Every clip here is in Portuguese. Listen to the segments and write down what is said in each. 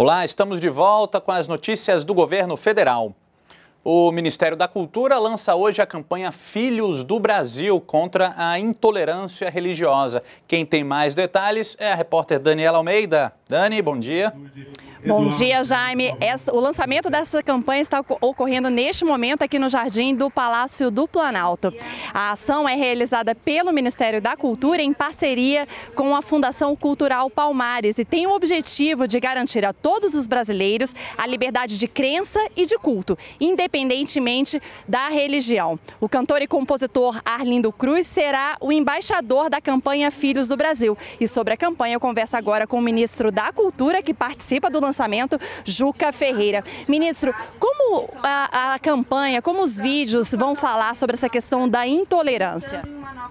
Olá, estamos de volta com as notícias do governo federal. O Ministério da Cultura lança hoje a campanha Filhos do Brasil contra a intolerância religiosa. Quem tem mais detalhes é a repórter Daniela Almeida. Dani, bom dia. Bom dia. Bom dia, Jaime. Essa, o lançamento dessa campanha está ocorrendo neste momento aqui no Jardim do Palácio do Planalto. A ação é realizada pelo Ministério da Cultura em parceria com a Fundação Cultural Palmares e tem o objetivo de garantir a todos os brasileiros a liberdade de crença e de culto, independentemente da religião. O cantor e compositor Arlindo Cruz será o embaixador da campanha Filhos do Brasil. E sobre a campanha, eu converso agora com o ministro da Cultura que participa do lançamento lançamento Juca Ferreira. Ministro, como a, a campanha, como os vídeos vão falar sobre essa questão da intolerância?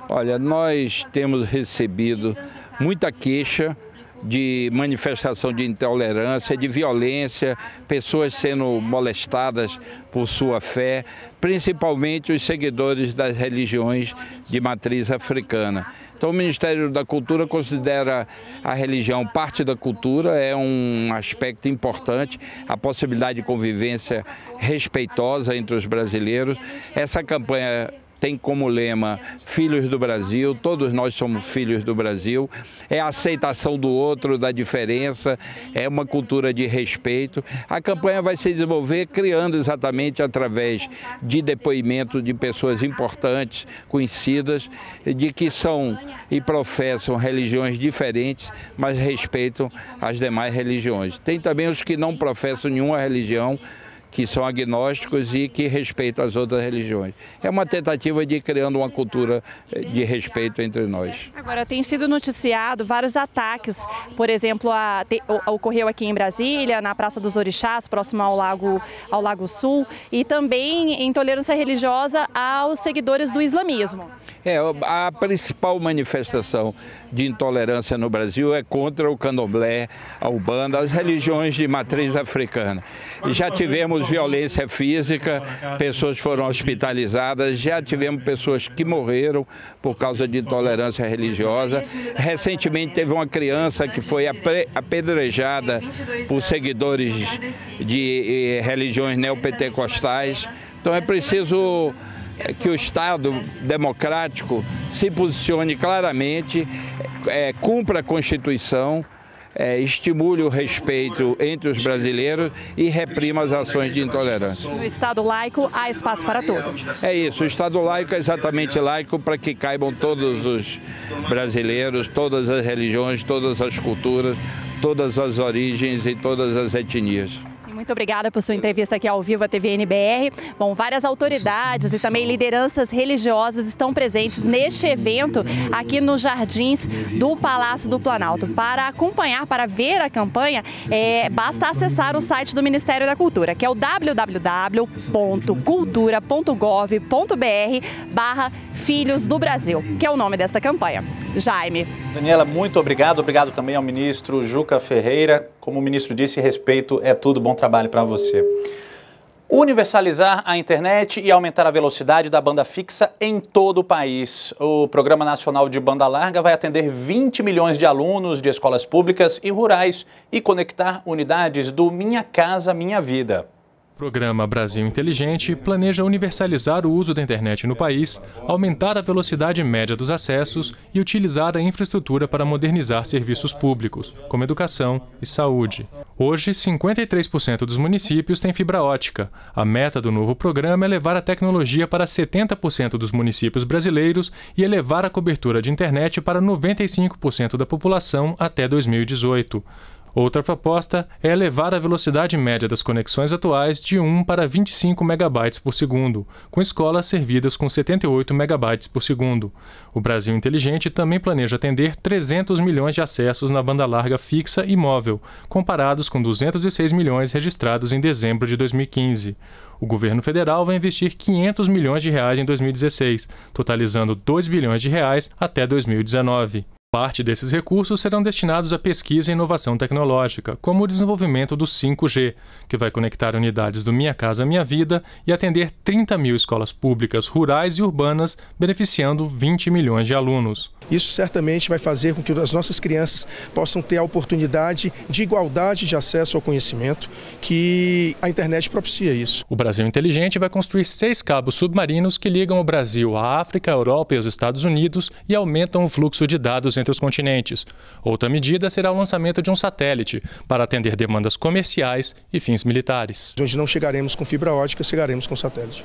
Olha, nós temos recebido muita queixa de manifestação de intolerância, de violência, pessoas sendo molestadas por sua fé, principalmente os seguidores das religiões de matriz africana. Então, o Ministério da Cultura considera a religião parte da cultura, é um aspecto importante, a possibilidade de convivência respeitosa entre os brasileiros. Essa campanha tem como lema Filhos do Brasil, todos nós somos filhos do Brasil, é a aceitação do outro, da diferença, é uma cultura de respeito. A campanha vai se desenvolver criando exatamente através de depoimentos de pessoas importantes, conhecidas, de que são e professam religiões diferentes, mas respeitam as demais religiões. Tem também os que não professam nenhuma religião, que são agnósticos e que respeitam as outras religiões. É uma tentativa de ir criando uma cultura eh, de respeito entre nós. Agora, tem sido noticiado vários ataques, por exemplo, a, te, ocorreu aqui em Brasília, na Praça dos Orixás, próximo ao Lago, ao Lago Sul, e também intolerância religiosa aos seguidores do islamismo. É, a principal manifestação de intolerância no Brasil é contra o candomblé, a Ubanda, as religiões de matriz africana. Já tivemos violência física, assim, pessoas foram hospitalizadas, já tivemos pessoas que né? morreram por causa de intolerância religiosa. Recentemente teve uma criança que foi apedrejada por seguidores de eh, religiões neopentecostais. Né? Então é, é preciso que o Estado né? democrático se posicione claramente, é, cumpra a Constituição, é, estimule o respeito entre os brasileiros e reprima as ações de intolerância. No Estado laico há espaço para todos. É isso, o Estado laico é exatamente laico para que caibam todos os brasileiros, todas as religiões, todas as culturas, todas as origens e todas as etnias muito obrigada por sua entrevista aqui ao vivo à TV NBR. Bom, várias autoridades e também lideranças religiosas estão presentes neste evento aqui nos jardins do Palácio do Planalto. Para acompanhar, para ver a campanha, é, basta acessar o site do Ministério da Cultura, que é o www.cultura.gov.br barra Filhos do Brasil, que é o nome desta campanha. Jaime. Daniela, muito obrigado. Obrigado também ao ministro Juca Ferreira. Como o ministro disse, respeito é tudo. Bom trabalho trabalho para você. Universalizar a internet e aumentar a velocidade da banda fixa em todo o país. O Programa Nacional de Banda Larga vai atender 20 milhões de alunos de escolas públicas e rurais e conectar unidades do Minha Casa Minha Vida. Programa Brasil Inteligente planeja universalizar o uso da internet no país, aumentar a velocidade média dos acessos e utilizar a infraestrutura para modernizar serviços públicos, como educação e saúde. Hoje, 53% dos municípios têm fibra ótica. A meta do novo programa é levar a tecnologia para 70% dos municípios brasileiros e elevar a cobertura de internet para 95% da população até 2018. Outra proposta é elevar a velocidade média das conexões atuais de 1 para 25 megabytes por segundo, com escolas servidas com 78 megabytes por segundo. O Brasil Inteligente também planeja atender 300 milhões de acessos na banda larga fixa e móvel, comparados com 206 milhões registrados em dezembro de 2015. O governo federal vai investir 500 milhões de reais em 2016, totalizando 2 bilhões de reais até 2019 parte desses recursos serão destinados à pesquisa e inovação tecnológica, como o desenvolvimento do 5G, que vai conectar unidades do Minha Casa Minha Vida e atender 30 mil escolas públicas rurais e urbanas, beneficiando 20 milhões de alunos. Isso certamente vai fazer com que as nossas crianças possam ter a oportunidade de igualdade de acesso ao conhecimento, que a internet propicia isso. O Brasil Inteligente vai construir seis cabos submarinos que ligam o Brasil à África, à Europa e aos Estados Unidos e aumentam o fluxo de dados entre entre os continentes. Outra medida será o lançamento de um satélite para atender demandas comerciais e fins militares. Hoje não chegaremos com fibra ótica, chegaremos com satélite.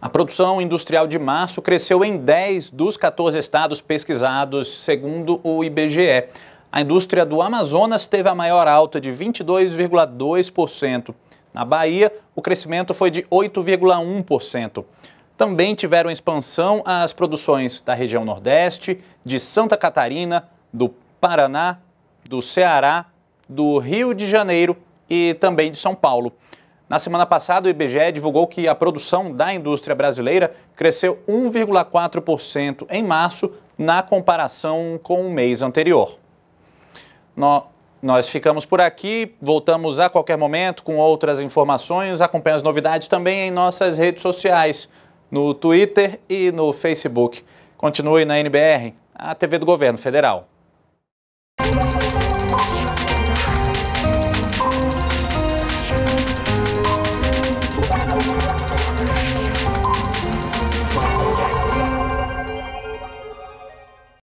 A produção industrial de março cresceu em 10 dos 14 estados pesquisados, segundo o IBGE. A indústria do Amazonas teve a maior alta de 22,2%. Na Bahia, o crescimento foi de 8,1%. Também tiveram expansão as produções da região Nordeste, de Santa Catarina, do Paraná, do Ceará, do Rio de Janeiro e também de São Paulo. Na semana passada, o IBGE divulgou que a produção da indústria brasileira cresceu 1,4% em março, na comparação com o mês anterior. No, nós ficamos por aqui, voltamos a qualquer momento com outras informações. Acompanhe as novidades também em nossas redes sociais no Twitter e no Facebook. Continue na NBR, a TV do Governo Federal.